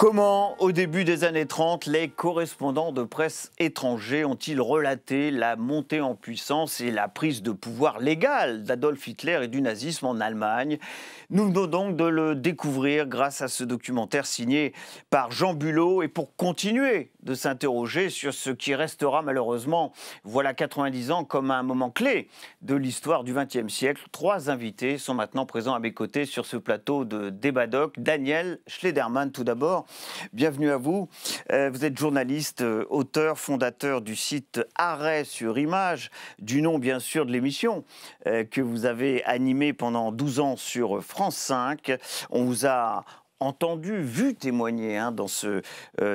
Comment, au début des années 30, les correspondants de presse étrangers ont-ils relaté la montée en puissance et la prise de pouvoir légale d'Adolf Hitler et du nazisme en Allemagne Nous venons donc de le découvrir grâce à ce documentaire signé par Jean Bulot. Et pour continuer de s'interroger sur ce qui restera malheureusement, voilà 90 ans, comme un moment clé de l'histoire du XXe siècle, trois invités sont maintenant présents à mes côtés sur ce plateau de Débat Doc. Daniel Schlederman, tout d'abord Bienvenue à vous. Euh, vous êtes journaliste, euh, auteur, fondateur du site Arrêt sur image, du nom bien sûr de l'émission euh, que vous avez animée pendant 12 ans sur France 5. On vous a entendu, vu témoigner hein, dans, ce,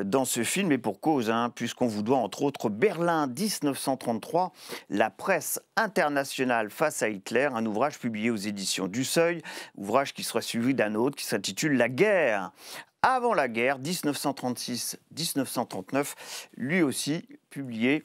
dans ce film, et pour cause, hein, puisqu'on vous doit entre autres Berlin 1933, La presse internationale face à Hitler, un ouvrage publié aux éditions du Seuil, ouvrage qui sera suivi d'un autre qui s'intitule La guerre avant la guerre, 1936-1939, lui aussi publié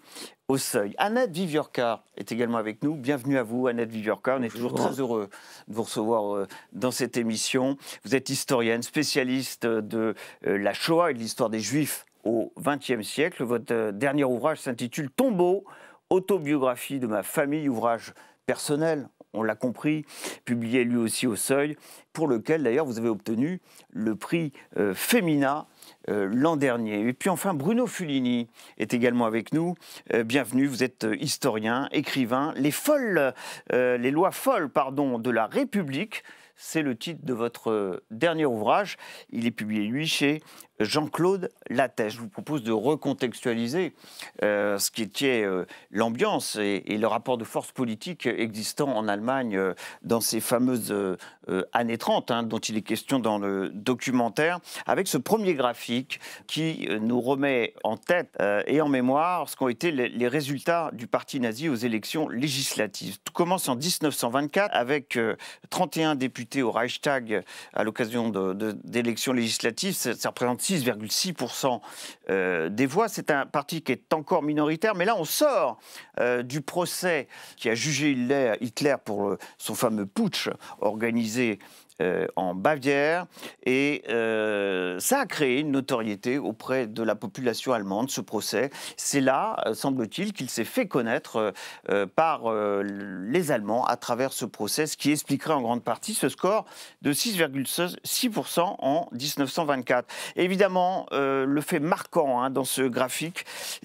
au seuil. Annette Viviorca est également avec nous. Bienvenue à vous, Annette Viviorca. On est toujours très heureux de vous recevoir euh, dans cette émission. Vous êtes historienne, spécialiste de euh, la Shoah et de l'histoire des Juifs au XXe siècle. Votre euh, dernier ouvrage s'intitule Tombeau, autobiographie de ma famille, ouvrage personnel on l'a compris, publié lui aussi au Seuil, pour lequel d'ailleurs vous avez obtenu le prix euh, Femina euh, l'an dernier. Et puis enfin, Bruno Fulini est également avec nous. Euh, bienvenue, vous êtes historien, écrivain. Les folles, les lois folles, pardon, de la République, c'est le titre de votre dernier ouvrage. Il est publié, lui, chez Jean-Claude Lattès. Je vous propose de recontextualiser euh, ce qui était euh, l'ambiance et, le rapport de force politique existant en Allemagne euh, dans ces fameuses années 30, hein, dont il est question dans le documentaire, avec ce premier graphique qui nous remet en tête et en mémoire ce qu'ont été les, résultats du parti nazi aux élections législatives. Tout commence en 1924 avec 31 députés au Reichstag à l'occasion d'élections législatives. ça représente 6,6% euh, des voix. C'est un parti qui est encore minoritaire, mais là on sort euh, du procès qui a jugé Hitler pour son fameux putsch organisé euh, en Bavière. Et euh, ça a créé une notoriété auprès de la population allemande, ce procès. C'est là, euh, semble-t-il, qu'il s'est fait connaître par les Allemands à travers ce procès, ce qui expliquerait en grande partie ce score de 6,6% en 1924. évidemment, le fait marquant hein, dans ce graphique,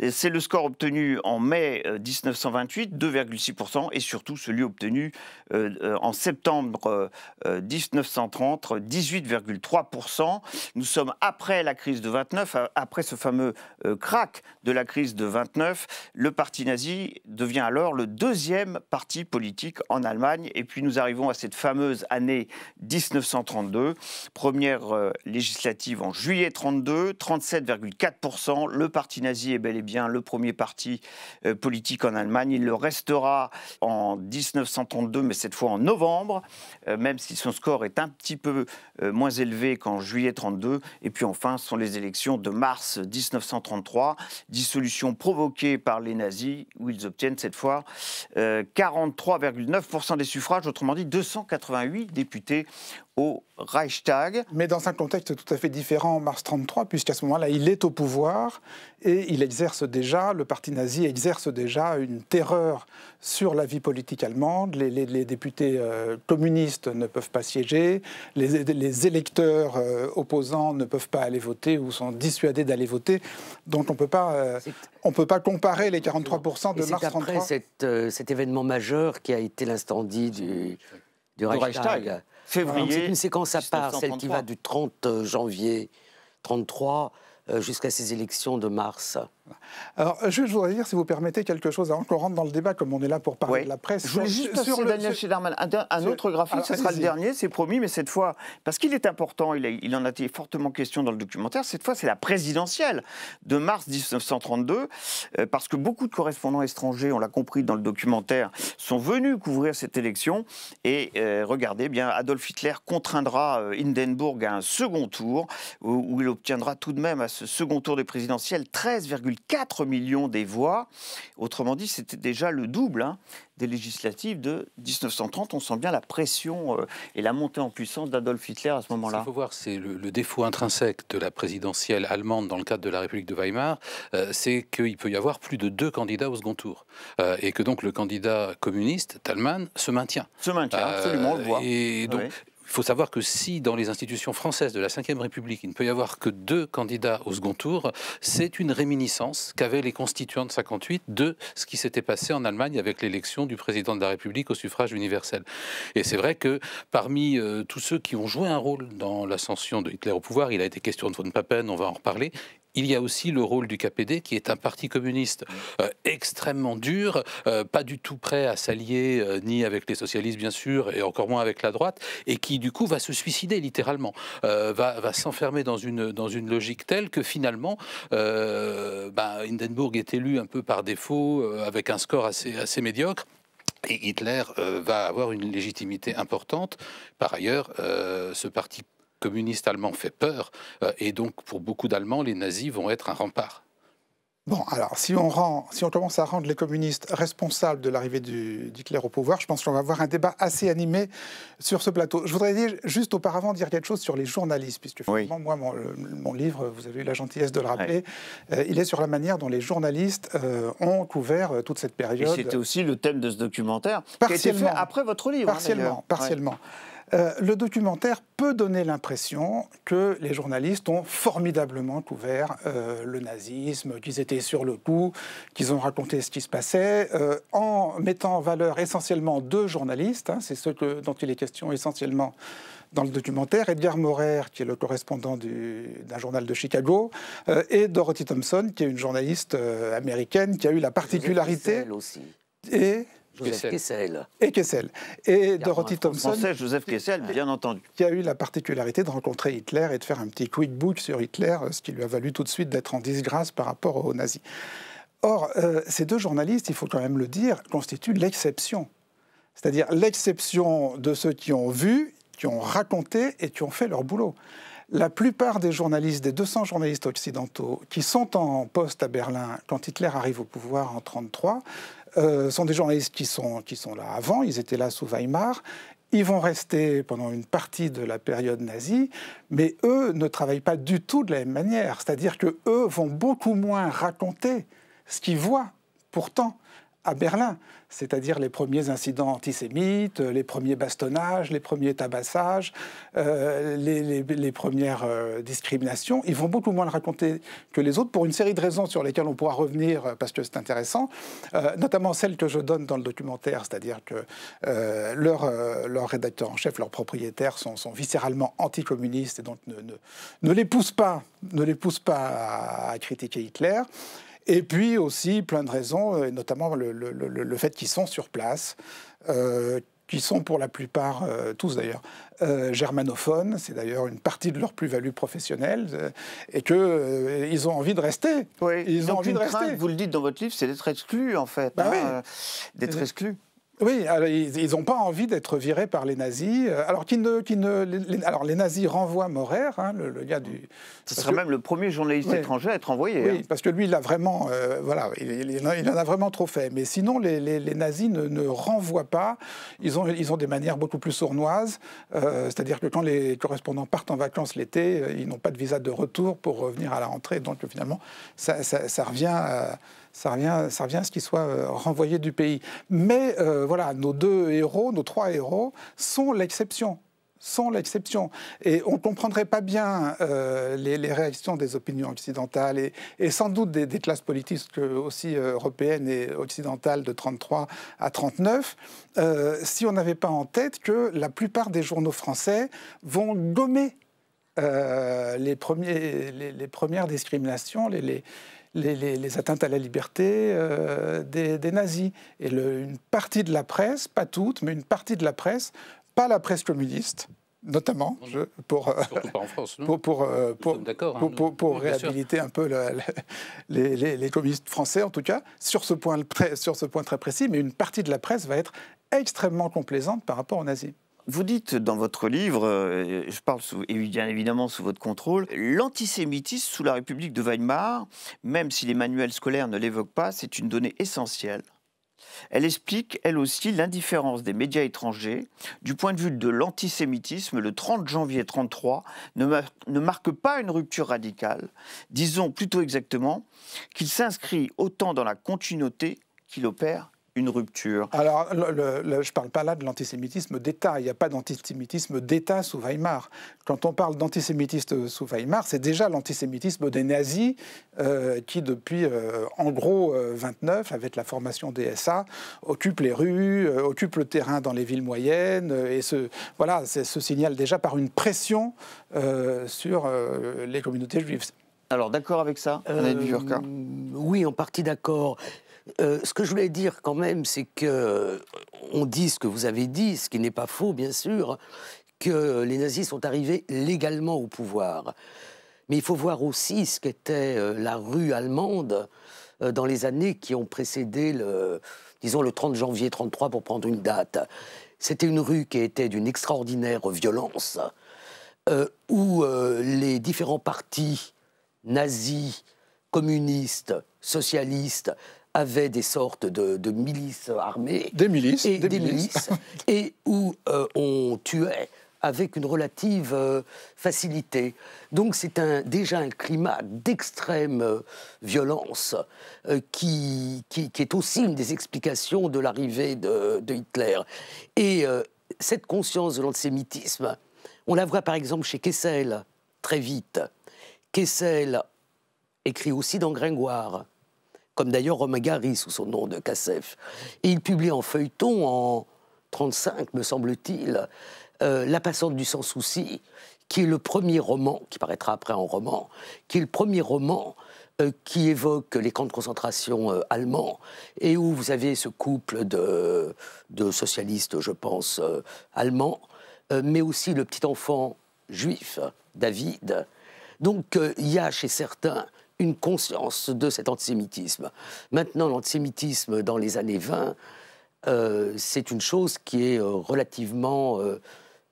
c'est le score obtenu en mai 1928, 2,6%, et surtout celui obtenu en septembre 1928. 1930, 18,3%. Nous sommes après la crise de 29, euh, après ce fameux crack euh, de la crise de 29. Le parti nazi devient alors le deuxième parti politique en Allemagne. Et puis nous arrivons à cette fameuse année 1932, première euh, législative en juillet 32, 37,4%. Le parti nazi est bel et bien le premier parti politique en Allemagne. Il le restera en 1932, mais cette fois en novembre, même si son score est un petit peu euh, moins élevé qu'en juillet 32. Et puis enfin, ce sont les élections de mars 1933, dissolution provoquée par les nazis, où ils obtiennent cette fois 43,9% euh, des suffrages, autrement dit 288 députés au Reichstag. Mais dans un contexte tout à fait différent mars 33, puisqu'à ce moment-là, il est au pouvoir et il exerce déjà, le parti nazi exerce déjà une terreur sur la vie politique allemande. Les, députés euh, communistes ne peuvent pas siéger, les, électeurs euh, opposants ne peuvent pas aller voter ou sont dissuadés d'aller voter. Donc on ne peut pas... Euh, on peut pas comparer les 43% de mars 33. C'est cet événement majeur qui a été l'incendie du, du Reichstag. C'est une séquence à part, celle qui va du 30 euh, janvier 33 euh, jusqu'à ces élections de mars. Alors, je, je voudrais dire, si vous permettez, quelque chose avant qu'on rentre dans le débat, comme on est là pour parler de la presse. Je juste sur Daniel Schneiderman. Un, autre graphique, ce sera le dernier, c'est promis, mais cette fois, parce qu'il est important, il, il, en a été fortement question dans le documentaire, cette fois, c'est la présidentielle de mars 1932, euh, parce que beaucoup de correspondants étrangers, on l'a compris dans le documentaire, sont venus couvrir cette élection. Et euh, regardez, eh bien, Adolf Hitler contraindra euh, Hindenburg à un second tour, où, il obtiendra tout de même à ce second tour des présidentielles 13,5 4 millions des voix. Autrement dit, c'était déjà le double hein, des législatives de 1930. On sent bien la pression euh, et la montée en puissance d'Adolf Hitler à ce moment-là. Il faut voir, c'est le, défaut intrinsèque de la présidentielle allemande dans le cadre de la République de Weimar, euh, c'est qu'il peut y avoir plus de deux candidats au second tour. Euh, et que donc le candidat communiste, Talman, se maintient. Se maintient, absolument, on le voit. Et donc, il faut savoir que si dans les institutions françaises de la Ve République, il ne peut y avoir que deux candidats au second tour, c'est une réminiscence qu'avaient les constituants de 58 de ce qui s'était passé en Allemagne avec l'élection du président de la République au suffrage universel. Et c'est vrai que parmi euh, tous ceux qui ont joué un rôle dans l'ascension de Hitler au pouvoir, il a été question de Von Papen, on va en reparler, il y a aussi le rôle du KPD, qui est un parti communiste euh, extrêmement dur, euh, pas du tout prêt à s'allier euh, ni avec les socialistes, bien sûr, et encore moins avec la droite, et qui, du coup, va se suicider littéralement, va, s'enfermer dans une, dans une logique telle que finalement, ben, Hindenburg est élu un peu par défaut, avec un score assez, assez médiocre. Et Hitler va avoir une légitimité importante. Par ailleurs, ce parti communiste allemand fait peur, euh, et donc pour beaucoup d'Allemands, les nazis vont être un rempart. Bon, alors si on, rend, si on commence à rendre les communistes responsables de l'arrivée du, d'Hitler au pouvoir, je pense qu'on va avoir un débat assez animé sur ce plateau. Je voudrais juste auparavant dire quelque chose sur les journalistes, puisque finalement, moi, mon, livre, vous avez eu la gentillesse de le rappeler, euh, il est sur la manière dont les journalistes euh, ont couvert toute cette période. Et c'était aussi le thème de ce documentaire, qui a été fait après votre livre. Hein, partiellement, partiellement. Euh, le documentaire peut donner l'impression que les journalistes ont formidablement couvert euh, le nazisme, qu'ils étaient sur le coup, qu'ils ont raconté ce qui se passait, euh, en mettant en valeur essentiellement deux journalistes, hein, c'est ce dont il est question essentiellement dans le documentaire, Edgar Morer, qui est le correspondant d'un journal de Chicago, et Dorothy Thompson, qui est une journaliste américaine qui a eu la particularité... Et Joseph Kessel. Et Kessel. Et Dorothy Thompson. Joseph Kessel, bien entendu. Qui a eu la particularité de rencontrer Hitler et de faire un petit quick book sur Hitler, euh, ce qui lui a valu tout de suite d'être en disgrâce par rapport aux nazis. Or, euh, ces deux journalistes, il faut quand même le dire, constituent l'exception. C'est-à-dire l'exception de ceux qui ont vu, qui ont raconté et qui ont fait leur boulot. La plupart des journalistes, des 200 journalistes occidentaux qui sont en poste à Berlin quand Hitler arrive au pouvoir en 1933, euh, sont des journalistes qui sont, qui sont là avant, ils étaient là sous Weimar, ils vont rester pendant une partie de la période nazie, mais eux ne travaillent pas du tout de la même manière, c'est-à-dire que eux vont beaucoup moins raconter ce qu'ils voient pourtant à Berlin, c'est-à-dire les premiers incidents antisémites, les premiers bastonnages, les premiers tabassages, euh, les, premières euh, discriminations. Ils vont beaucoup moins le raconter que les autres pour une série de raisons sur lesquelles on pourra revenir euh, parce que c'est intéressant, notamment celles que je donne dans le documentaire, c'est-à-dire que leurs rédacteurs en chef, leurs propriétaires sont, sont viscéralement anticommunistes et donc ne, les poussent pas, ne les pas à critiquer Hitler. Et puis aussi plein de raisons, et euh, notamment le, fait qu'ils sont sur place. qu'ils euh, qui sont pour la plupart, euh, tous d'ailleurs, germanophones, c'est d'ailleurs une partie de leur plus-value professionnelle, et qu'ils ils ont envie de rester. Oui. Ils ont envie de rester. vous le dites dans votre livre, c'est d'être exclu, en fait. Bah hein, d'être exclu. Oui, ils n'ont pas envie d'être virés par les nazis. Euh, alors, ne, ne, les, alors les nazis renvoient Morère, hein, le, gars du. Ce serait même le premier journaliste étranger à être envoyé. Oui, hein. parce que lui, il a vraiment, euh, voilà, il, en a vraiment trop fait. Mais sinon, les, nazis ne, ne, renvoient pas. Ils ont, ils ont des manières beaucoup plus sournoises. Euh, c'est-à-dire que quand les correspondants partent en vacances l'été, ils n'ont pas de visa de retour pour revenir à la rentrée. Donc finalement, ça, ça revient. À, ça revient, ça revient à ce qu'ils soient euh, renvoyés du pays. Mais euh, voilà, nos deux héros, nos trois héros, sont l'exception sont l'exception. Et on ne comprendrait pas bien euh, les, réactions des opinions occidentales et, sans doute des, classes politiques aussi européennes et occidentales de 33 à 39 si on n'avait pas en tête que la plupart des journaux français vont gommer les, premiers, les, premières discriminations, les, les les, atteintes à la liberté euh, des, nazis. Et une partie de la presse, pas toute, mais une partie de la presse, pas la presse communiste, notamment euh, pour, pour euh, hein, réhabiliter un peu les, les, communistes français en tout cas sur ce point sur ce point très précis mais une partie de la presse va être extrêmement complaisante par rapport aux nazis. Vous dites dans votre livre, euh, je parle bien évidemment sous votre contrôle, l'antisémitisme sous la République de Weimar, même si les manuels scolaires ne l'évoquent pas, c'est une donnée essentielle. Elle explique, elle aussi, l'indifférence des médias étrangers. Du point de vue de l'antisémitisme, le 30 janvier 1933 ne, ne, marque pas une rupture radicale. Disons plutôt exactement qu'il s'inscrit autant dans la continuité qu'il opère une rupture. Alors, je ne parle pas là de l'antisémitisme d'État. Il n'y a pas d'antisémitisme d'État sous Weimar. Quand on parle d'antisémitisme sous Weimar, c'est déjà l'antisémitisme des nazis euh, qui, depuis euh, en gros 29, euh, avec la formation des SA, occupe les rues, occupent le terrain dans les villes moyennes et se, voilà, ce signale déjà par une pression sur les communautés juives. Alors, d'accord avec ça, Oui, en partie d'accord. Euh, ce que je voulais dire quand même, c'est que euh, on dit ce que vous avez dit, ce qui n'est pas faux, bien sûr, que les nazis sont arrivés légalement au pouvoir. Mais il faut voir aussi ce qu'était euh, la rue allemande dans les années qui ont précédé disons, le 30 janvier 1933, pour prendre une date. C'était une rue qui était d'une extraordinaire violence, où les différents partis nazis, communistes, socialistes avait des sortes de, milices armées. Des milices. Et des, milices. et où euh, on tuait avec une relative euh, facilité. Donc c'est un, déjà un climat d'extrême euh, violence qui, qui, est aussi une des explications de l'arrivée de, de, Hitler. Et cette conscience de l'antisémitisme, on la voit par exemple chez Kessel, très vite. Kessel écrit aussi dans Gringoire comme d'ailleurs Romain Gary sous son nom de Cassef. Et il publie en feuilleton en 35, me semble-t-il, euh, La passante du sans-souci, qui est le premier roman, qui paraîtra après en roman, qui est le premier roman euh, qui évoque les camps de concentration euh, allemands et où vous avez ce couple de, socialistes, je pense, allemands, mais aussi le petit enfant juif, David. Donc il y a chez certains une conscience de cet antisémitisme. Maintenant, l'antisémitisme dans les années 20, euh, c'est une chose qui est euh, relativement euh,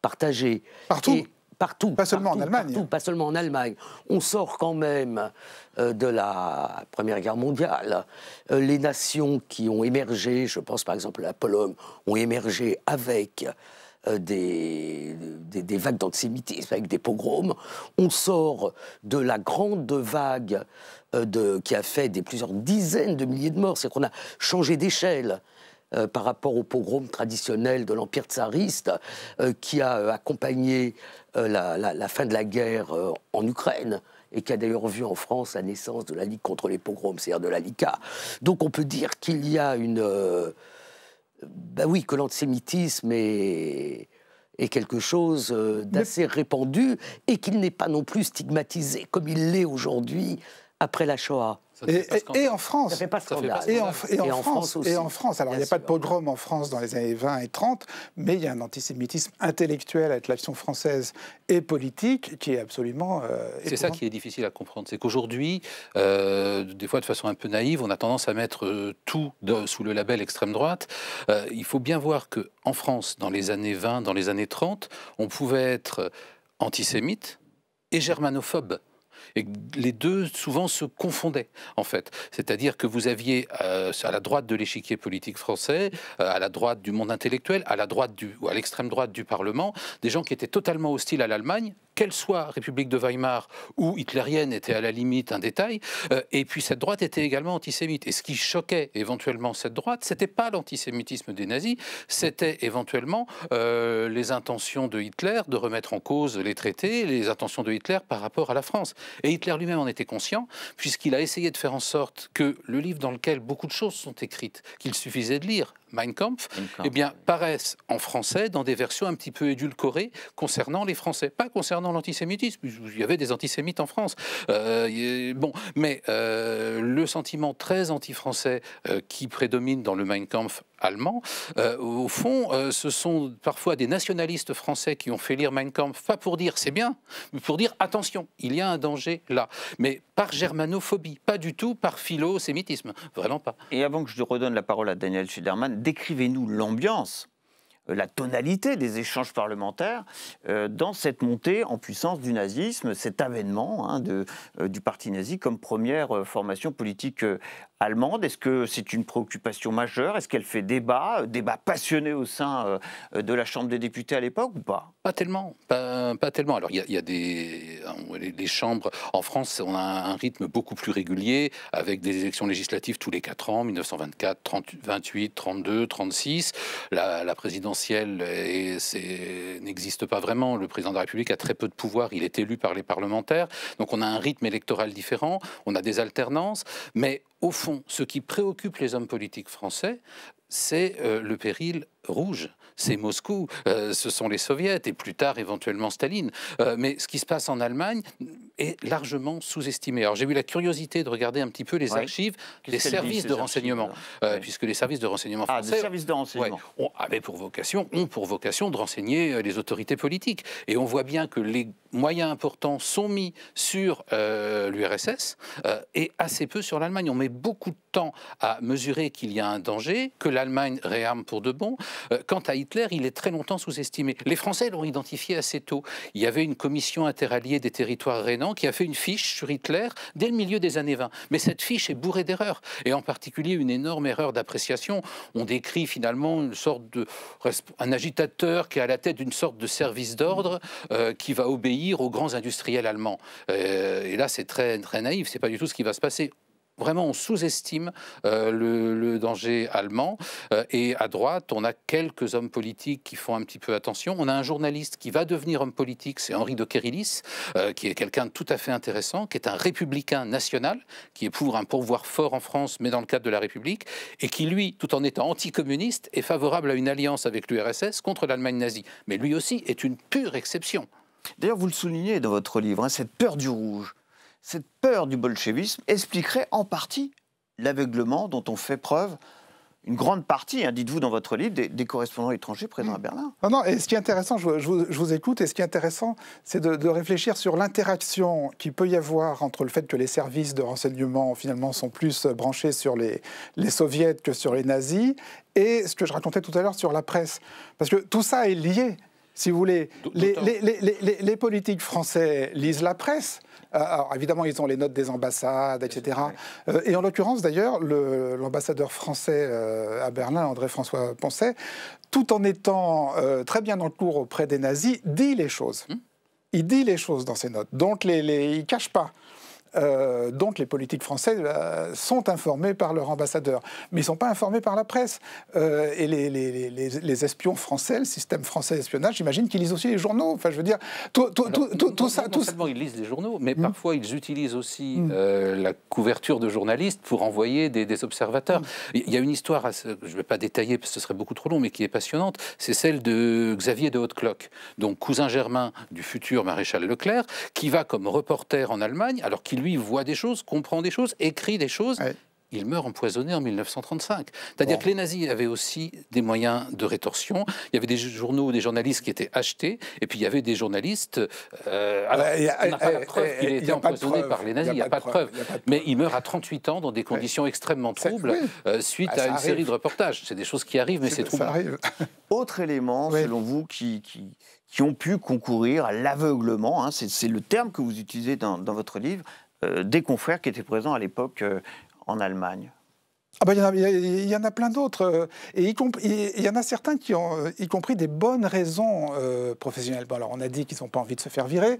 partagée. Partout Partout. Pas seulement en Allemagne. pas seulement en Allemagne. On sort quand même de la Première Guerre mondiale. les nations qui ont émergé, je pense par exemple à la Pologne, ont émergé avec euh, des, vagues d'antisémitisme, avec des pogroms. On sort de la grande vague euh, de, qui a fait des plusieurs dizaines de milliers de morts. C'est qu'on a changé d'échelle. Euh, par rapport aux pogroms traditionnels de l'Empire tsariste qui a accompagné la, fin de la guerre en Ukraine et qui a d'ailleurs vu en France la naissance de la Ligue contre les pogroms, c'est-à-dire de la LICA. Donc on peut dire qu'il y a une ben oui, que l'antisémitisme est quelque chose euh, d'assez répandu et qu'il n'est pas non plus stigmatisé comme il l'est aujourd'hui après la Shoah et, en France. Ça pas et, en, et, en, France, et en France. Alors, il n'y a pas de pogrom en France dans les années 20 et 30, mais il y a un antisémitisme intellectuel avec l'action française et politique qui est absolument. Euh, c'est ça qui est difficile à comprendre. C'est qu'aujourd'hui, euh, des fois de façon un peu naïve, on a tendance à mettre euh, tout sous le label extrême droite. il faut bien voir qu'en France, dans les années 20, dans les années 30, on pouvait être antisémite et germanophobe et les deux souvent se confondaient en fait. C'est-à-dire que vous aviez euh, à la droite de l'échiquier politique français, euh, à la droite du monde intellectuel, à la droite ou à l'extrême droite du Parlement, des gens qui étaient totalement hostiles à l'Allemagne qu'elle soit République de Weimar ou hitlérienne était à la limite un détail, euh, et puis cette droite était également antisémite. Et ce qui choquait éventuellement cette droite, c'était pas l'antisémitisme des nazis, c'était éventuellement euh, les intentions de Hitler de remettre en cause les traités, les intentions de Hitler par rapport à la France. Et Hitler lui-même en était conscient, puisqu'il a essayé de faire en sorte que le livre dans lequel beaucoup de choses sont écrites, qu'il suffisait de lire, Mein Kampf, eh bien, paraissent en français dans des versions un petit peu édulcorées concernant les Français, pas concernant l'antisémitisme. Il y avait des antisémites en France. Euh, bon, mais euh, le sentiment très anti-français euh, qui prédomine dans le Mein Kampf allemand, au fond, ce sont parfois des nationalistes français qui ont fait lire Mein Kampf, pas pour dire c'est bien, mais pour dire attention, il y a un danger là. Mais par germanophobie, pas du tout par philo-sémitisme, vraiment pas. Et avant que je redonne la parole à Daniel Schiedermann, décrivez-nous l'ambiance euh, la tonalité des échanges parlementaires euh, dans cette montée en puissance du nazisme, cet avènement hein, de, euh, du parti nazi comme première formation politique allemande. Est-ce que c'est une préoccupation majeure Est-ce qu'elle fait débat euh, Débat passionné au sein euh, de la Chambre des députés à l'époque ou pas Pas tellement. Pas, tellement. Alors, il y, a des. Hein, les chambres. En France, on a un rythme beaucoup plus régulier avec des élections législatives tous les 4 ans 1924, 30, 28, 32, 36. La, la présidentielle n'existe pas vraiment. Le président de la République a très peu de pouvoir. Il est élu par les parlementaires. Donc, on a un rythme électoral différent. On a des alternances. Mais au fond, ce qui préoccupe les hommes politiques français, c'est euh, le péril rouge, c'est Moscou, euh, ce sont les soviets et plus tard éventuellement Staline. Euh, mais ce qui se passe en Allemagne est largement sous-estimé. Alors j'ai eu la curiosité de regarder un petit peu les archives des services de renseignement, puisque les services de renseignement ah, français pour vocation, ont pour vocation de renseigner les autorités politiques. Et on voit bien que les moyens importants sont mis sur l'URSS et assez peu sur l'Allemagne. On met beaucoup de temps à mesurer qu'il y a un danger, que la l'Allemagne réarme pour de bon. Euh, quant à Hitler, il est très longtemps sous-estimé. Les Français l'ont identifié assez tôt. Il y avait une commission interalliée des territoires rénans qui a fait une fiche sur Hitler dès le milieu des années 20. Mais cette fiche est bourrée d'erreurs, et en particulier une énorme erreur d'appréciation. On décrit finalement une sorte de un agitateur qui est à la tête d'une sorte de service d'ordre euh, qui va obéir aux grands industriels allemands. Euh, et là, c'est très très naïf. C'est pas du tout ce qui va se passer vraiment, on sous-estime euh, le, danger allemand. Euh, et à droite, on a quelques hommes politiques qui font un petit peu attention. On a un journaliste qui va devenir homme politique, c'est Henri de Kérillis, euh, qui est quelqu'un de tout à fait intéressant, qui est un républicain national, qui est pour un pouvoir fort en France, mais dans le cadre de la République, et qui, lui, tout en étant anticommuniste, est favorable à une alliance avec l'URSS contre l'Allemagne nazie. Mais lui aussi est une pure exception. D'ailleurs, vous le soulignez dans votre livre, hein, cette peur du rouge cette peur du bolchevisme expliquerait en partie l'aveuglement dont on fait preuve une grande partie, hein, dites-vous dans votre livre, des, correspondants étrangers présents à mm. Berlin. Non, ah non, et ce qui est intéressant, je, vous, écoute, et ce qui est intéressant, c'est de, réfléchir sur l'interaction qu'il peut y avoir entre le fait que les services de renseignement, finalement, sont plus branchés sur les, les soviets que sur les nazis, et ce que je racontais tout à l'heure sur la presse. Parce que tout ça est lié si vous voulez. Les, politiques français lisent la presse. Euh, alors évidemment, ils ont les notes des ambassades, etc. Euh, et en l'occurrence, d'ailleurs, l'ambassadeur français euh, à Berlin, André-François Poncet, tout en étant très bien dans le cours auprès des nazis, dit les choses. Hmm. Il dit les choses dans ses notes. Donc, il ne cache pas. Euh, donc les politiques françaises euh, sont informés par leur ambassadeur, mais ils ne sont pas informés par la presse. Euh, et les, les, les, les, espions français, le système français d'espionnage, j'imagine qu'ils lisent aussi les journaux. Enfin, je veux dire, tout, tout, tout, tout non, ça. Non seulement ils lisent les journaux, mais hmm. parfois ils utilisent aussi hmm. la couverture de journalistes pour envoyer des, des observateurs. Hmm. Il y a une histoire, je ne vais pas détailler parce que ce serait beaucoup trop long, mais qui est passionnante, c'est celle de Xavier de Hautecloc donc cousin germain du futur maréchal Leclerc, qui va comme reporter en Allemagne, alors qu'il lui voit des choses, comprend des choses, écrit des choses. Il meurt empoisonné en 1935. C'est-à-dire que les nazis avaient aussi des moyens de rétorsion. Il y avait des journaux, des journalistes qui étaient achetés, et puis il y avait des journalistes. Euh, il a, pas eh, eh, eh, a été empoisonné par les nazis, il n'y a, pas de preuve. Mais il meurt à 38 ans dans des conditions extrêmement troubles, euh, suite bah, à une série de reportages. C'est des choses qui arrivent, mais c'est troublant. Autre élément, selon vous, qui, qui qui ont pu concourir à l'aveuglement, hein, c'est le terme que vous utilisez dans, dans votre livre, euh, des confrères qui étaient présents à l'époque euh, en Allemagne ah ben, il, y, en a plein d'autres, euh, et il y en a certains qui ont, y compris des bonnes raisons professionnelles. alors on a dit qu'ils n'ont pas envie de se faire virer.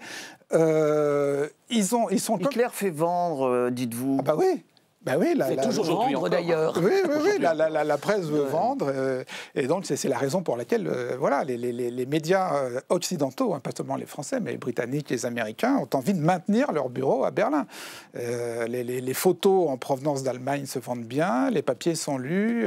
ils ont, ils sont. Hitler fait vendre, dites-vous. Ah bah oui. Ben oui, la, toujours vendre d'ailleurs. Hein. Oui, oui, la, presse veut vendre. Euh, et donc, c'est la raison pour laquelle euh, voilà, les, médias euh, occidentaux, hein, pas seulement les Français, mais les Britanniques, les Américains, ont envie de maintenir leur bureau à Berlin. les, photos en provenance d'Allemagne se vendent bien, les papiers sont lus.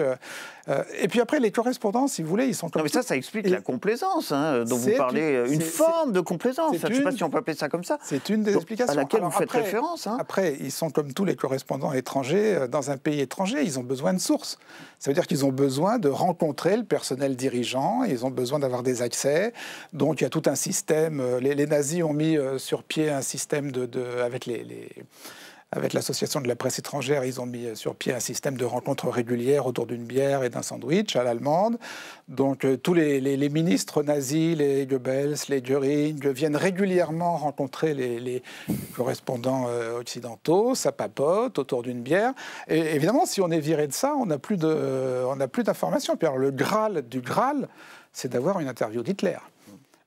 Euh, et puis après, les correspondants, si vous voulez, ils sont comme. Non, mais ça, ça explique la complaisance hein, dont vous parlez, une forme de complaisance. Je ne sais pas si on peut appeler ça comme ça. C'est une des explications. À laquelle vous faites référence. Hein. Après, ils sont comme tous les correspondants étrangers euh, dans un pays étranger. Ils ont besoin de sources. Ça veut dire qu'ils ont besoin de rencontrer le personnel dirigeant, ils ont besoin d'avoir des accès. Donc il y a tout un système. Euh, les, nazis ont mis sur pied un système de, avec les avec l'Association de la presse étrangère, ils ont mis sur pied un système de rencontres régulières autour d'une bière et d'un sandwich à l'allemande. Donc euh, tous les, ministres nazis, les Goebbels, les Göring, viennent régulièrement rencontrer les, correspondants euh, occidentaux, ça papote autour d'une bière. Et évidemment, si on est viré de ça, on n'a euh, plus d'informations. le Graal du Graal, c'est d'avoir une interview d'Hitler.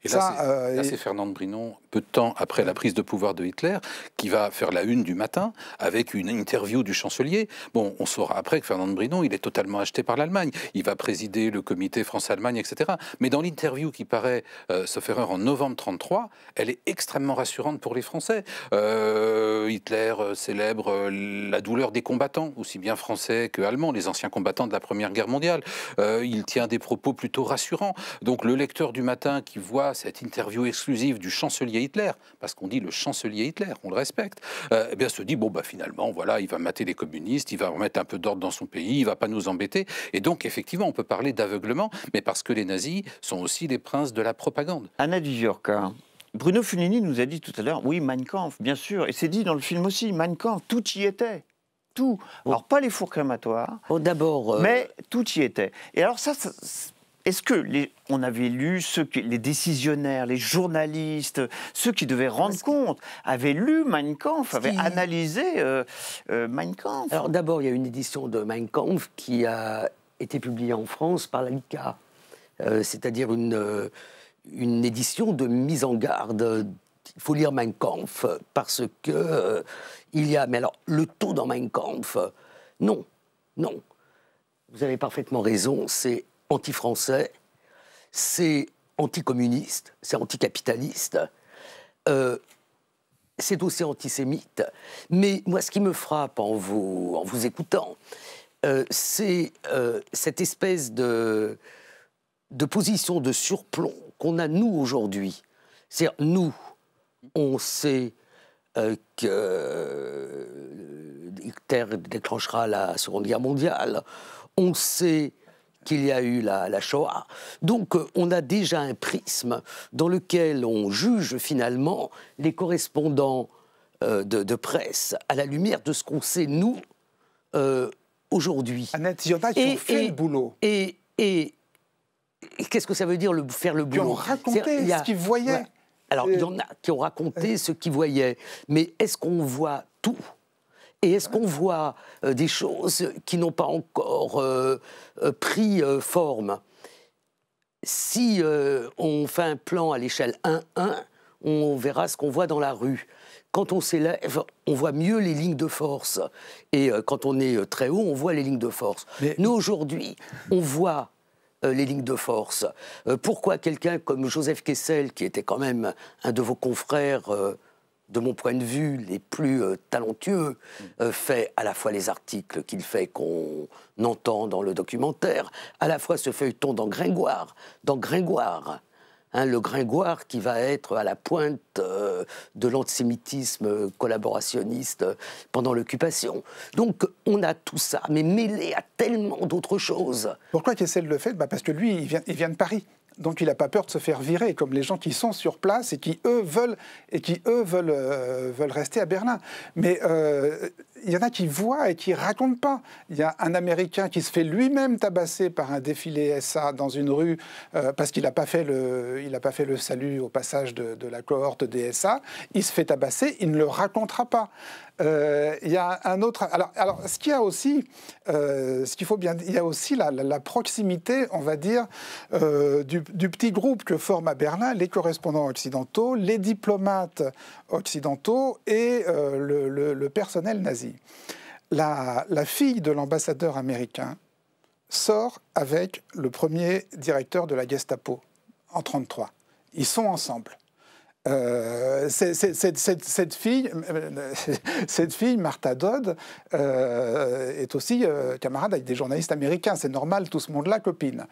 Et là, euh, c'est Fernand Brinon, peu de temps après la prise de pouvoir de Hitler, qui va faire la une du matin avec une interview du chancelier. Bon, on saura après que Fernand Brinon, il est totalement acheté par l'Allemagne. Il va présider le comité France-Allemagne, etc. Mais dans l'interview qui paraît, euh, se sauf en novembre 33, elle est extrêmement rassurante pour les Français. Euh, Hitler célèbre la douleur des combattants, aussi bien français que allemands, les anciens combattants de la Première Guerre mondiale. il tient des propos plutôt rassurants. Donc le lecteur du matin qui voit cette interview exclusive du chancelier Hitler, parce qu'on dit le chancelier Hitler, on le respecte, euh, eh bien se dit bon bah finalement voilà il va mater les communistes, il va remettre un peu d'ordre dans son pays, il va pas nous embêter. Et donc effectivement on peut parler d'aveuglement, mais parce que les nazis sont aussi des princes de la propagande. Anna Dujorka, hein. Bruno Funini nous a dit tout à l'heure, oui, Mein bien sûr, et c'est dit dans le film aussi, Mein tout y était. Tout. Alors, pas les fours crématoires. Oh, d'abord. Euh, mais tout y était. Et alors, ça est-ce que on avait lu ceux qui, les décisionnaires, les journalistes, ceux qui devaient rendre compte, avaient lu Mein Kampf, avaient analysé euh, euh, Mein Kampf Alors d'abord, il y a une édition de Mein Kampf qui a été publiée en France par la LICA, euh, c'est-à-dire une, une édition de mise en garde. Il faut lire Mein Kampf parce que il y a. Mais alors, le taux dans Mein Kampf, non, non. Vous avez parfaitement raison, c'est anti-français, c'est anti-communiste, c'est anticapitaliste, euh, c'est aussi antisémite. Mais moi, ce qui me frappe en vous, en vous écoutant, euh, c'est euh, cette espèce de, de position de surplomb qu'on a, nous, aujourd'hui. cest nous, on sait euh, que Hitler déclenchera la Seconde Guerre mondiale. On sait qu'il y a eu la, Shoah. Donc euh, on a déjà un prisme dans lequel on juge finalement les correspondants euh, de, presse à la lumière de ce qu'on sait, nous, euh, aujourd'hui. Annette, il y en a qui ont fait le boulot. Et, qu'est-ce que ça veut dire le, faire le boulot Ils ont raconté ce qu'ils voyaient. Alors, il y en a qui ont raconté ce qu'ils voyaient. Mais est-ce qu'on voit tout et est-ce qu'on voit euh, des choses qui n'ont pas encore euh, euh, pris forme Si on fait un plan à l'échelle 1-1, on verra ce qu'on voit dans la rue quand on s'élève, on voit mieux les lignes de force. Et quand on est très haut, on voit les lignes de force. Mais... Nous, aujourd'hui, on voit les lignes de force. pourquoi quelqu'un comme Joseph Kessel, qui était quand même un de vos confrères de mon point de vue, les plus euh, talentueux, mm. euh, fait à la fois les articles qu'il fait, qu'on entend dans le documentaire, à la fois ce feuilleton dans Gringoire, dans Gringoire, hein, le Gringoire qui va être à la pointe euh, de l'antisémitisme collaborationniste pendant l'occupation. Donc on a tout ça, mais mêlé à tellement d'autres choses. Pourquoi qu'il essaie de le fait bah Parce que lui, il vient de Paris donc il n'a pas peur de se faire virer, comme les gens qui sont sur place et qui eux veulent et qui eux veulent euh, veulent rester à Berlin. Mais euh, il y en a qui voient et qui racontent pas. Il y a un Américain qui se fait lui-même tabasser par un défilé SA dans une rue euh, parce qu'il n'a pas, fait le, pas fait le salut au passage de, la cohorte des SA. Il se fait tabasser, il ne le racontera pas. Euh, il y a un autre. Alors, alors ce qu'il y a aussi, euh, ce qu'il faut bien, il y a aussi la, proximité, on va dire, du, petit groupe que forment à Berlin les correspondants occidentaux, les diplomates occidentaux et le personnel nazi. La, fille de l'ambassadeur américain sort avec le premier directeur de la Gestapo en 1933. Ils sont ensemble. Euh, cette, fille, cette fille, Martha Dodd, euh, est aussi euh, camarade avec des journalistes américains. C'est normal, tout ce monde-là copine.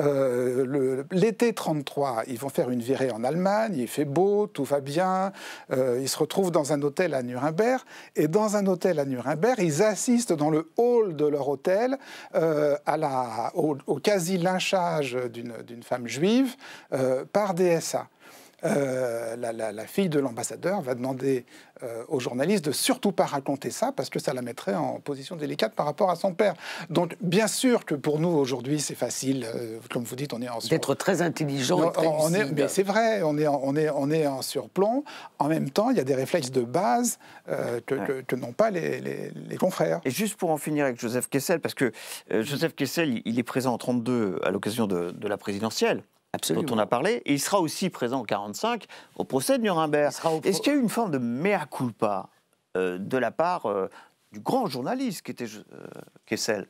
Euh, l'été 33, ils vont faire une virée en Allemagne, il fait beau, tout va bien, euh, ils se retrouvent dans un hôtel à Nuremberg, et dans un hôtel à Nuremberg, ils assistent dans le hall de leur hôtel euh, au, au quasi-lynchage d'une femme juive par DSA. Euh, la, fille de l'ambassadeur va demander euh, aux journalistes de surtout pas raconter ça parce que ça la mettrait en position délicate par rapport à son père. Donc, bien sûr que pour nous aujourd'hui, c'est facile, euh, comme vous dites, on est en d'être très intelligent. et très on est, mais c'est vrai, on est, en, on est, on est en surplomb. En même temps, il y a des réflexes de base que, n'ont pas les, confrères. Et juste pour en finir avec Joseph Kessel, parce que Joseph Kessel, il est présent en 32 à l'occasion de la présidentielle dont on a parlé. Et il sera aussi présent en 45, au procès de Nuremberg. Est-ce qu'il y a eu une forme de mea culpa euh, de la part euh, du grand journaliste qui était Kessel euh,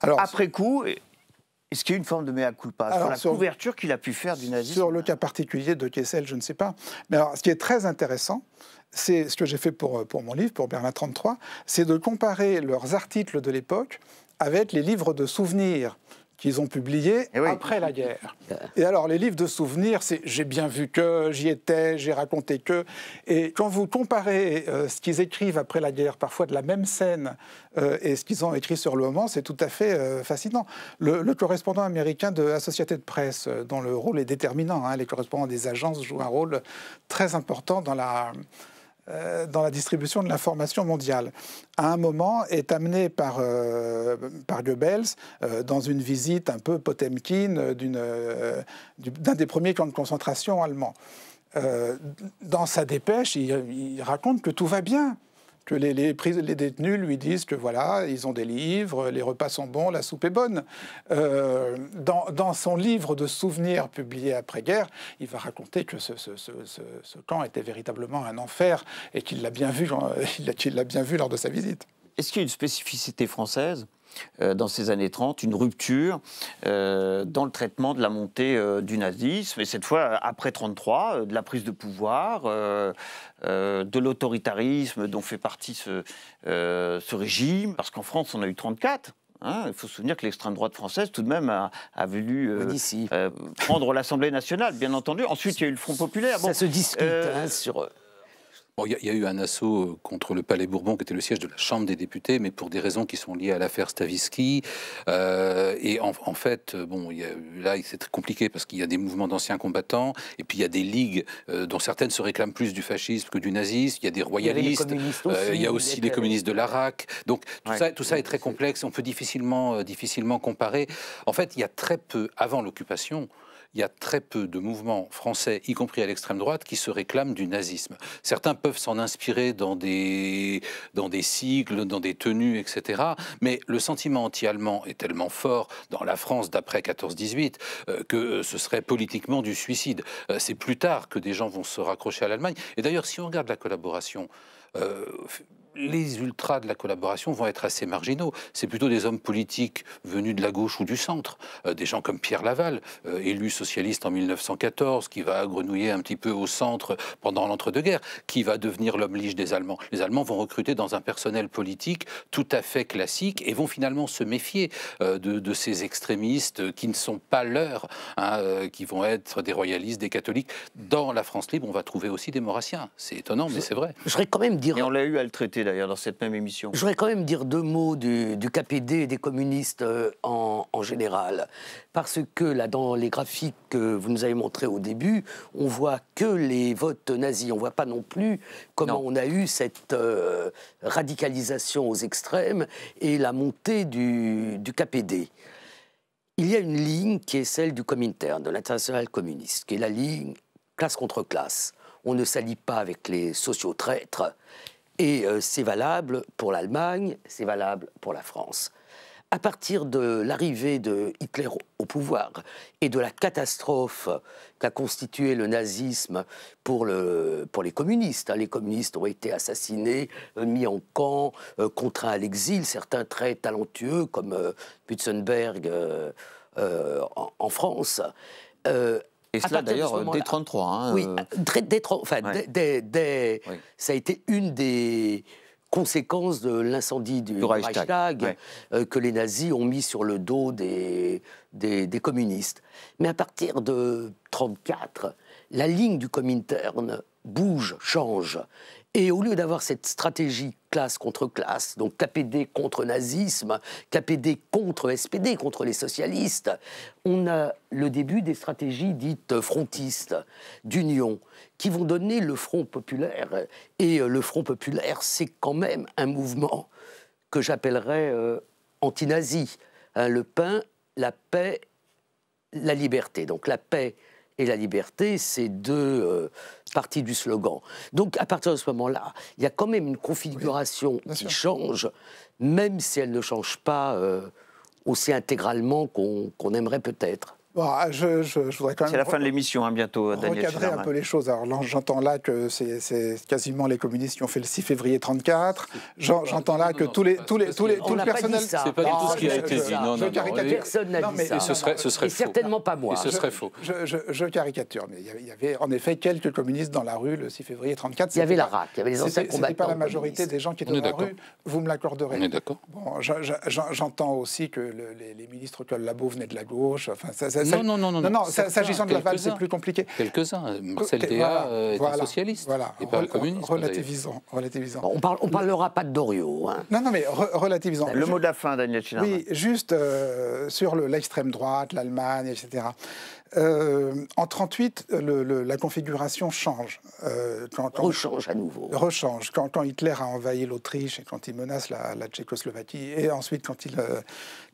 Alors, Après coup, est-ce qu'il y a une forme de mea culpa sur la couverture qu'il a pu faire du nazisme Sur le cas particulier de Kessel, je ne sais pas. Mais alors, ce qui est très intéressant, c'est ce que j'ai fait pour, pour mon livre, pour Berlin 33, c'est de comparer leurs articles de l'époque avec les livres de souvenirs qu'ils ont publié eh après la guerre. Et alors, les livres de souvenirs, c'est j'ai bien vu que, j'y étais, j'ai raconté que. Et quand vous comparez euh, ce qu'ils écrivent après la guerre, parfois de la même scène, euh, et ce qu'ils ont écrit sur le moment, c'est tout à fait euh, fascinant. Le, correspondant américain de la Société de presse, dont le rôle est déterminant, hein, les correspondants des agences jouent un rôle très important dans la euh, dans la distribution de l'information mondiale. À un moment, est amené par, euh, Goebbels euh, dans une visite un peu Potemkin d'un des premiers camps de concentration allemands. dans sa dépêche, il raconte que tout va bien, que les, détenus lui disent que voilà, ils ont des livres, les repas sont bons, la soupe est bonne. Euh, dans, son livre de souvenirs publié après-guerre, il va raconter que ce, camp était véritablement un enfer et qu'il l'a bien, vu, bien vu lors de sa visite. Est-ce qu'il y a une spécificité française euh, dans ces années 30, une rupture euh, dans le traitement de la montée euh, du nazisme, et cette fois après 33, de la prise de pouvoir, de l'autoritarisme dont fait partie ce, régime, parce qu'en France, on a eu 34. Hein, il faut se souvenir que l'extrême droite française, tout de même, a, voulu prendre l'Assemblée nationale, bien entendu. Ensuite, il y a eu le Front populaire. ça se discute hein, sur il y, a eu un assaut euh, contre le Palais Bourbon, qui était le siège de la Chambre des députés, mais pour des raisons qui sont liées à l'affaire Stavisky. Euh, et en, fait, euh, bon, là, c'est très compliqué parce qu'il y a des mouvements d'anciens combattants, et puis il y a des ligues dont certaines se réclament plus du fascisme que du nazisme. Il y a des royalistes, il y a aussi les communistes de l'Arak. Donc tout, ça, est très complexe. On peut difficilement, difficilement comparer. En fait, il y a très peu, avant l'occupation, il y a très peu de mouvements français, y compris à l'extrême droite, qui se réclament du nazisme. Certains peuvent s'en inspirer dans des, dans des sigles, dans des tenues, etc. Mais le sentiment anti-allemand est tellement fort dans la France d'après 14-18 euh, que euh, ce serait politiquement du suicide. Euh, c'est plus tard que des gens vont se raccrocher à l'Allemagne. Et d'ailleurs, si on regarde la collaboration, les ultras de la collaboration vont être assez marginaux. C'est plutôt des hommes politiques venus de la gauche ou du centre, euh, des gens comme Pierre Laval, euh, élu socialiste en 1914, qui va grenouiller un petit peu au centre pendant l'entre-deux-guerres, qui va devenir l'homme liche des Allemands. Les Allemands vont recruter dans un personnel politique tout à fait classique et vont finalement se méfier euh, de, ces extrémistes qui ne sont pas leurs, hein, qui vont être des royalistes, des catholiques. Dans la France libre, on va trouver aussi des maurassiens. C'est étonnant, mais c'est vrai. Je voudrais quand même dire... Et on l'a eu à le traiter d'ailleurs, dans cette même émission. Je voudrais quand même dire deux mots du, du KPD et des communistes euh, en, général. Parce que là, dans les graphiques que vous nous avez montrés au début, on voit que les votes nazis. On voit pas non plus comment on a eu cette euh, radicalisation aux extrêmes et la montée du, du KPD. Il y a une ligne qui est celle du Comintern, de l'international communiste, qui est la ligne classe contre classe. On ne s'allie pas avec les sociaux traîtres. Et euh, c'est valable pour l'Allemagne, c'est valable pour la France. À partir de l'arrivée de Hitler au pouvoir et de la catastrophe qu'a constitué le nazisme pour, le, pour les communistes, hein, les communistes ont été assassinés, euh, mis en camp, euh, contraints à l'exil, certains très talentueux comme Butzenberg, en, France. Et cela d'ailleurs dès 33. oui, enfin, ça a été une des conséquences de l'incendie du, Reichstag, euh, que les nazis ont mis sur le dos des, des, communistes. Mais à partir de 1934, la ligne du Comintern bouge, change. Et au lieu d'avoir cette stratégie classe contre classe, donc KPD contre nazisme, KPD contre SPD, contre les socialistes, on a le début des stratégies dites frontistes, d'union, qui vont donner le Front populaire. Et euh, le Front populaire, c'est quand même un mouvement que j'appellerais euh, anti-nazi. Hein, le pain, la paix, la liberté. Donc la paix, et la liberté, c'est deux euh, parties du slogan. Donc à partir de ce moment-là, il y a quand même une configuration qui change, même si elle ne change pas euh, aussi intégralement qu'on aimerait peut-être. Ah, je, voudrais quand même. C'est la fin de l'émission, hein, bientôt, euh, Daniel. Recadrer un peu les choses. Alors j'entends là que c'est quasiment les communistes qui ont fait le 6 février 34. J'entends là que tous les, tous les, tous les, tout le personnel. C'est pas du tout ce qui a été dit. Non, Personne n'a dit ça. Et ce serait, ce serait faux. certainement pas moi. ce serait faux. Je, caricature, mais il y avait en effet quelques communistes dans la rue le 6 février 34. Il y avait la RAC, il y avait les anciens combattants. C'était pas la majorité des gens qui étaient dans la rue. Vous me l'accorderez. On est d'accord. Bon, j'entends aussi que les ministres le Labo venaient de la gauche. Enfin, ça non, non, non. non, S'agissant de la balle, c'est plus compliqué. Quelques-uns. Marcel Théa était euh, socialiste et pas communiste. Relativisant. On ne parlera pas de Doriot. Hein. Non, non, mais relativisant. Le mot de la fin, Daniel Chilin. Oui, juste euh, sur l'extrême droite, l'Allemagne, etc. Euh, en 38, la configuration change. Euh, rechange à nouveau. Rechange. Quand, Hitler a envahi l'Autriche et quand il menace la, Tchécoslovaquie, et ensuite quand il, euh,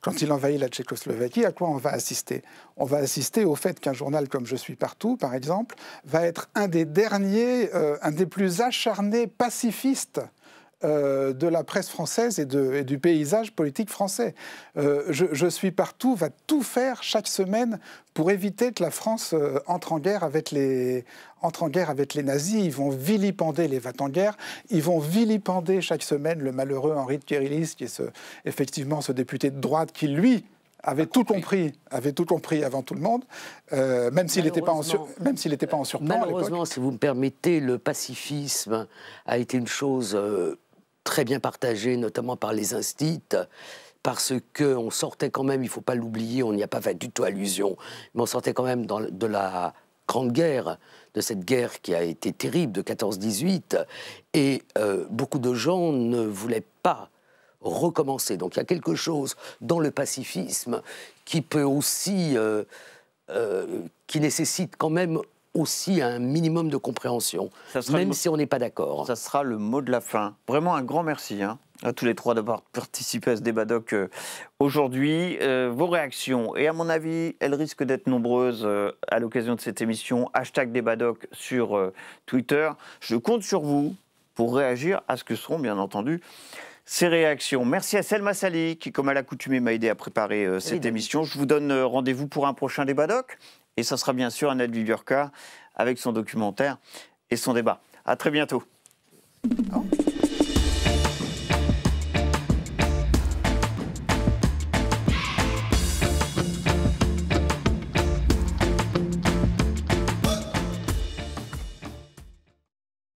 quand il envahit la Tchécoslovaquie, à quoi on va assister On va assister au fait qu'un journal comme Je suis partout, par exemple, va être un des derniers, un des plus acharnés pacifistes euh, de la presse française et, de, du paysage politique français. Euh, je, suis partout, va tout faire chaque semaine pour éviter que la France euh, entre en guerre avec les entre en guerre avec les nazis. Ils vont vilipender les va en guerre. Ils vont vilipender chaque semaine le malheureux Henri de Kérilis, qui est ce, effectivement ce député de droite qui lui avait tout compris, avait tout compris avant tout le monde, même s'il n'était pas en même s'il pas en surplomb. Malheureusement, si vous me permettez, le pacifisme a été une chose très bien partagé, notamment par les instits, parce qu'on sortait quand même, il ne faut pas l'oublier, on n'y a pas fait du tout allusion, mais on sortait quand même dans, de la Grande Guerre, de cette guerre qui a été terrible de 14-18, et euh, beaucoup de gens ne voulaient pas recommencer. Donc il y a quelque chose dans le pacifisme qui peut aussi... Euh, euh, qui nécessite quand même aussi un minimum de compréhension, même si on n'est pas d'accord. Ça sera le mot de la fin. Vraiment un grand merci hein, à tous les trois d'avoir participé à ce débat doc euh, aujourd'hui. Euh, vos réactions, et à mon avis, elles risquent d'être nombreuses euh, à l'occasion de cette émission. Hashtag débat doc sur Twitter. Je compte sur vous pour réagir à ce que seront, bien entendu, ces réactions. Merci à Selma Sali qui, comme à l'accoutumée, m'a aidé à préparer cette émission. Je vous donne rendez-vous pour un prochain débat doc. Et ça sera bien sûr Annette Liburka, avec son documentaire et son débat. À très bientôt.